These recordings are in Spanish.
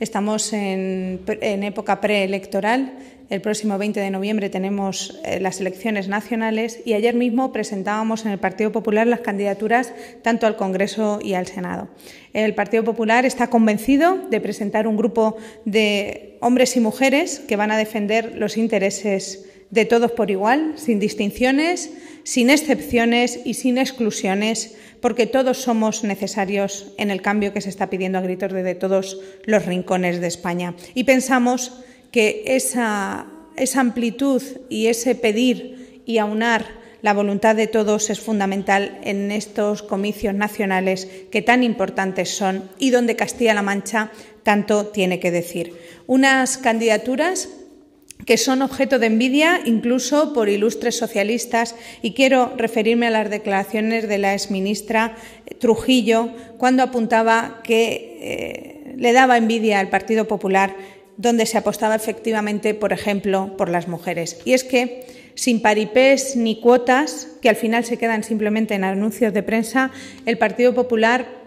Estamos en, época preelectoral. El próximo 20 de noviembre tenemos eh, las elecciones nacionales y ayer mismo presentábamos en el Partido Popular las candidaturas tanto al Congreso y al Senado. El Partido Popular está convencido de presentar un grupo de hombres y mujeres que van a defender los intereses de todos por igual, sin distinciones, sin excepciones y sin exclusiones, porque todos somos necesarios en el cambio que se está pidiendo a gritos desde todos los rincones de España. Y pensamos que esa, esa amplitud y ese pedir y aunar la voluntad de todos es fundamental en estos comicios nacionales que tan importantes son y donde Castilla-La Mancha tanto tiene que decir. Unas candidaturas que son objeto de envidia incluso por ilustres socialistas y quiero referirme a las declaraciones de la exministra Trujillo cuando apuntaba que eh, le daba envidia al Partido Popular donde se apostaba efectivamente, por ejemplo, por las mujeres. Y es que sin paripés ni cuotas, que al final se quedan simplemente en anuncios de prensa, el Partido Popular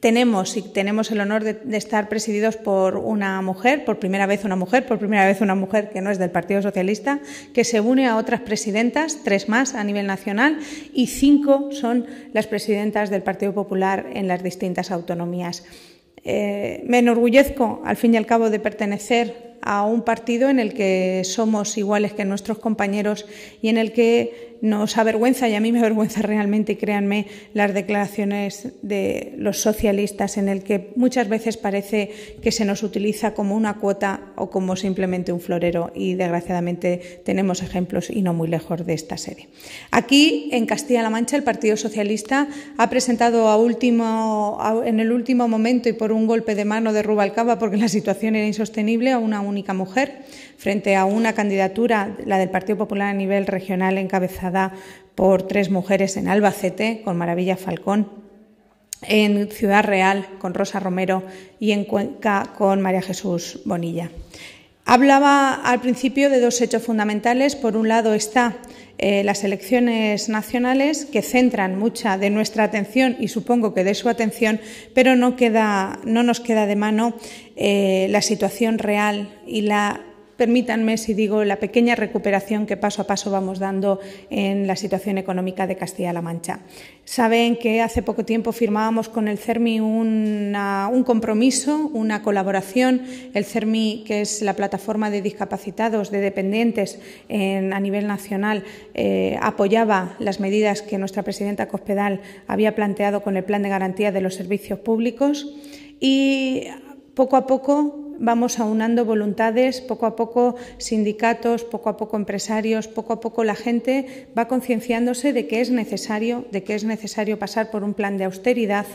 tenemos tenemos el honor de, estar presididos por una mujer, por primera vez una mujer, por primera vez una mujer que no es del Partido Socialista, que se une a otras presidentas, tres más a nivel nacional y cinco son las presidentas del Partido Popular en las distintas autonomías. Eh, me enorgullezco, al fin y al cabo, de pertenecer a un partido en el que somos iguales que nuestros compañeros y en el que nos avergüenza y a mí me avergüenza realmente, créanme, las declaraciones de los socialistas en el que muchas veces parece que se nos utiliza como una cuota o como simplemente un florero y desgraciadamente tenemos ejemplos y no muy lejos de esta sede Aquí en Castilla-La Mancha el Partido Socialista ha presentado a último, en el último momento y por un golpe de mano de Rubalcaba porque la situación era insostenible a una única mujer frente a una candidatura, la del Partido Popular a nivel regional encabezada por tres mujeres en Albacete, con Maravilla Falcón, en Ciudad Real con Rosa Romero y en Cuenca con María Jesús Bonilla. Hablaba al principio de dos hechos fundamentales. Por un lado está eh, las elecciones nacionales, que centran mucha de nuestra atención y supongo que de su atención, pero no, queda, no nos queda de mano eh, la situación real y la permítanme si digo la pequeña recuperación que paso a paso vamos dando en la situación económica de Castilla-La Mancha. Saben que hace poco tiempo firmábamos con el CERMI un compromiso, una colaboración. El CERMI, que es la plataforma de discapacitados, de dependientes a nivel nacional, eh, apoyaba las medidas que nuestra presidenta Cospedal había planteado con el Plan de Garantía de los Servicios Públicos. Y poco a poco vamos aunando voluntades, poco a poco sindicatos, poco a poco empresarios, poco a poco la gente va concienciándose de que es necesario, de que es necesario pasar por un plan de austeridad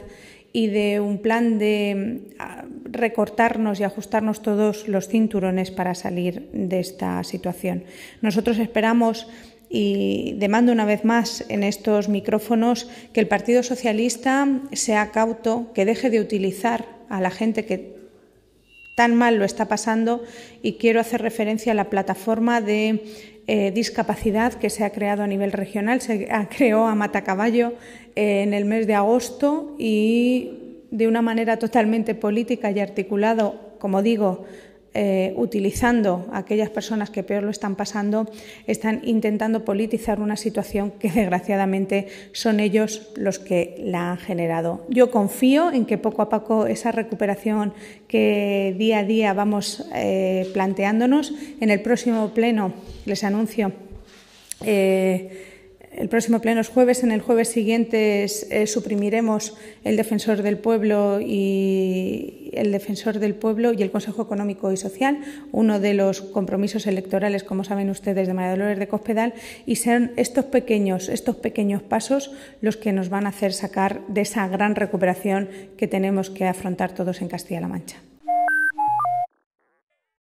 y de un plan de ah, recortarnos y ajustarnos todos los cinturones para salir de esta situación. Nosotros esperamos y demando una vez más en estos micrófonos que el Partido Socialista sea cauto, que deje de utilizar a la gente que tan mal lo está pasando y quiero hacer referencia a la plataforma de eh, discapacidad que se ha creado a nivel regional. Se creó a Matacaballo eh, en el mes de agosto y de una manera totalmente política y articulado, como digo, eh, utilizando a aquellas personas que peor lo están pasando, están intentando politizar una situación que desgraciadamente son ellos los que la han generado. Yo confío en que poco a poco esa recuperación que día a día vamos eh, planteándonos, en el próximo pleno les anuncio. Eh, el próximo pleno es jueves, en el jueves siguiente eh, suprimiremos el defensor del pueblo y el defensor del pueblo y el Consejo Económico y Social, uno de los compromisos electorales, como saben ustedes, de María Dolores de Cospedal, y serán estos pequeños, estos pequeños pasos los que nos van a hacer sacar de esa gran recuperación que tenemos que afrontar todos en Castilla-La Mancha.